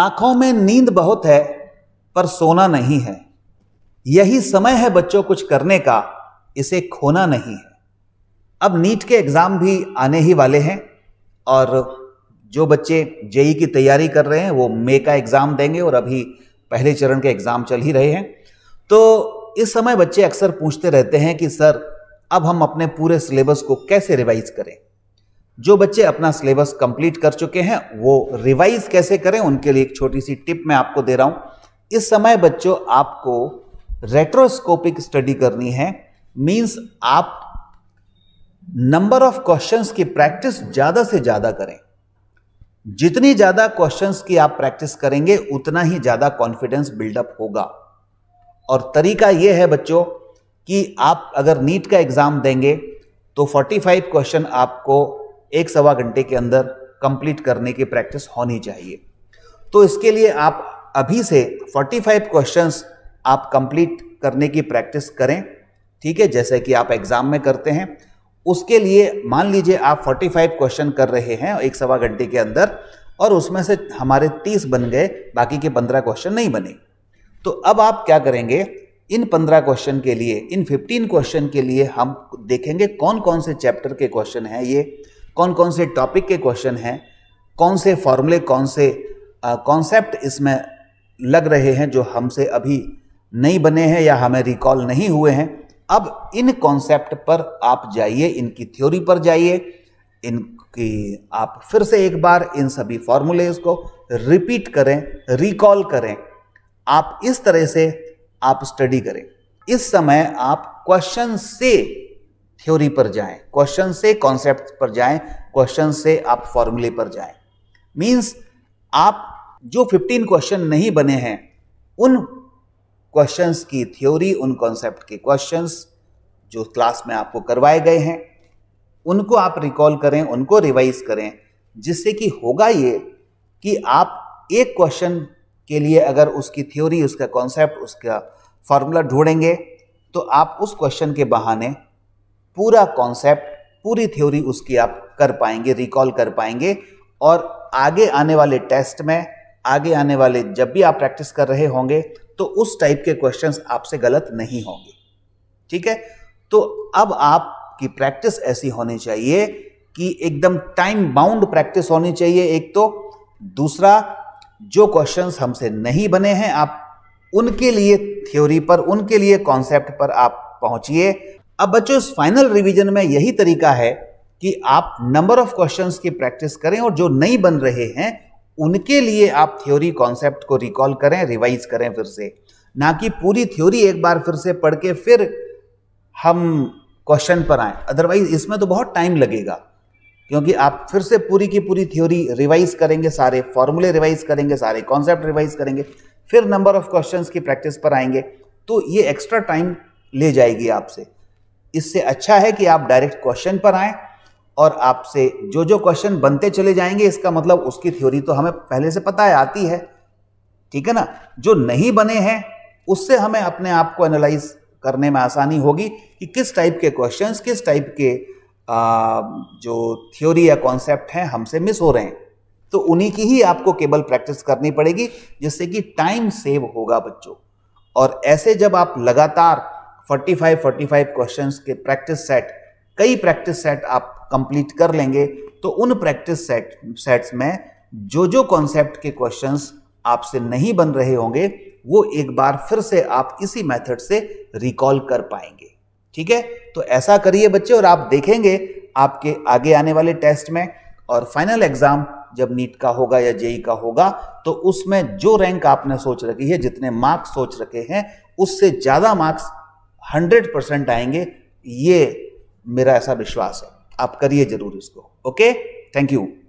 आंखों में नींद बहुत है पर सोना नहीं है यही समय है बच्चों कुछ करने का इसे खोना नहीं है अब नीट के एग्ज़ाम भी आने ही वाले हैं और जो बच्चे जेई की तैयारी कर रहे हैं वो मे का एग्ज़ाम देंगे और अभी पहले चरण के एग्ज़ाम चल ही रहे हैं तो इस समय बच्चे अक्सर पूछते रहते हैं कि सर अब हम अपने पूरे सिलेबस को कैसे रिवाइज करें जो बच्चे अपना सिलेबस कंप्लीट कर चुके हैं वो रिवाइज कैसे करें उनके लिए एक छोटी सी टिप मैं आपको दे रहा हूं इस समय बच्चों आपको रेट्रोस्कोपिक स्टडी करनी है मीन्स आप नंबर ऑफ क्वेश्चंस की प्रैक्टिस ज़्यादा से ज़्यादा करें जितनी ज़्यादा क्वेश्चंस की आप प्रैक्टिस करेंगे उतना ही ज़्यादा कॉन्फिडेंस बिल्डअप होगा और तरीका यह है बच्चों कि आप अगर नीट का एग्ज़ाम देंगे तो 45 क्वेश्चन आपको एक सवा घंटे के अंदर कंप्लीट करने की प्रैक्टिस होनी चाहिए तो इसके लिए आप अभी से 45 क्वेश्चंस आप कंप्लीट करने की प्रैक्टिस करें ठीक है जैसे कि आप एग्ज़ाम में करते हैं उसके लिए मान लीजिए आप 45 क्वेश्चन कर रहे हैं एक सवा घंटे के अंदर और उसमें से हमारे 30 बन गए बाकी के 15 क्वेश्चन नहीं बने तो अब आप क्या करेंगे इन 15 क्वेश्चन के लिए इन 15 क्वेश्चन के लिए हम देखेंगे कौन कौन से चैप्टर के क्वेश्चन हैं ये कौन कौन से टॉपिक के क्वेश्चन हैं कौन से फॉर्मूले कौन से कॉन्सेप्ट इसमें लग रहे हैं जो हमसे अभी नहीं बने हैं या हमें रिकॉल नहीं हुए हैं अब इन कॉन्सेप्ट पर आप जाइए इनकी थ्योरी पर जाइए इनकी आप फिर से एक बार इन सभी फॉर्मूलेज को रिपीट करें रिकॉल करें आप इस तरह से आप स्टडी करें इस समय आप क्वेश्चन से थ्योरी पर जाएं क्वेश्चन से कॉन्सेप्ट पर जाएं क्वेश्चन से आप फॉर्मूले पर जाएं मीन्स आप जो 15 क्वेश्चन नहीं बने हैं उन क्वेश्चंस की थ्योरी उन कॉन्सेप्ट के क्वेश्चंस जो क्लास में आपको करवाए गए हैं उनको आप रिकॉल करें उनको रिवाइज करें जिससे कि होगा ये कि आप एक क्वेश्चन के लिए अगर उसकी थ्योरी उसका कॉन्सेप्ट उसका फॉर्मूला ढूंढेंगे तो आप उस क्वेश्चन के बहाने पूरा कॉन्सेप्ट पूरी थ्योरी उसकी आप कर पाएंगे रिकॉल कर पाएंगे और आगे आने वाले टेस्ट में आगे आने वाले जब भी आप प्रैक्टिस कर रहे होंगे तो उस टाइप के क्वेश्चंस आपसे गलत नहीं होंगे ठीक है तो अब आपकी प्रैक्टिस ऐसी होनी चाहिए कि एकदम टाइम बाउंड प्रैक्टिस होनी चाहिए एक तो दूसरा जो क्वेश्चंस हमसे नहीं बने हैं आप उनके लिए थ्योरी पर उनके लिए कॉन्सेप्ट पर आप पहुंचिए अब बच्चों इस फाइनल रिवीजन में यही तरीका है कि आप नंबर ऑफ क्वेश्चंस की प्रैक्टिस करें और जो नहीं बन रहे हैं उनके लिए आप थ्योरी कॉन्सेप्ट को रिकॉल करें रिवाइज करें फिर से ना कि पूरी थ्योरी एक बार फिर से पढ़ के फिर हम क्वेश्चन पर आए अदरवाइज इसमें तो बहुत टाइम लगेगा क्योंकि आप फिर से पूरी की पूरी थ्योरी रिवाइज करेंगे सारे फॉर्मूले रिवाइज करेंगे सारे कॉन्सेप्ट रिवाइज करेंगे फिर नंबर ऑफ क्वेश्चंस की प्रैक्टिस पर आएंगे तो ये एक्स्ट्रा टाइम ले जाएगी आपसे इससे अच्छा है कि आप डायरेक्ट क्वेश्चन पर आए और आपसे जो जो क्वेश्चन बनते चले जाएंगे इसका मतलब उसकी थ्योरी तो हमें पहले से पता है आती है ठीक है ना जो नहीं बने हैं उससे हमें अपने आप को एनालाइज करने में आसानी होगी कि किस टाइप के क्वेश्चंस किस टाइप के आ, जो थ्योरी या कॉन्सेप्ट हैं हमसे मिस हो रहे हैं तो उन्हीं की ही आपको केवल प्रैक्टिस करनी पड़ेगी जिससे कि टाइम सेव होगा बच्चों और ऐसे जब आप लगातार 45 45 क्वेश्चंस के प्रैक्टिस सेट कई प्रैक्टिस सेट आप कंप्लीट कर लेंगे तो उन प्रैक्टिस सेट सेट्स में जो जो कॉन्सेप्ट के क्वेश्चंस आपसे नहीं बन रहे होंगे वो एक बार फिर से आप इसी मेथड से रिकॉल कर पाएंगे ठीक है तो ऐसा करिए बच्चे और आप देखेंगे आपके आगे आने वाले टेस्ट में और फाइनल एग्जाम जब नीट का होगा या जेई का होगा तो उसमें जो रैंक आपने सोच रखी है जितने मार्क्स सोच रखे हैं उससे ज़्यादा मार्क्स हंड्रेड परसेंट आएंगे ये मेरा ऐसा विश्वास है आप करिए जरूर इसको ओके थैंक यू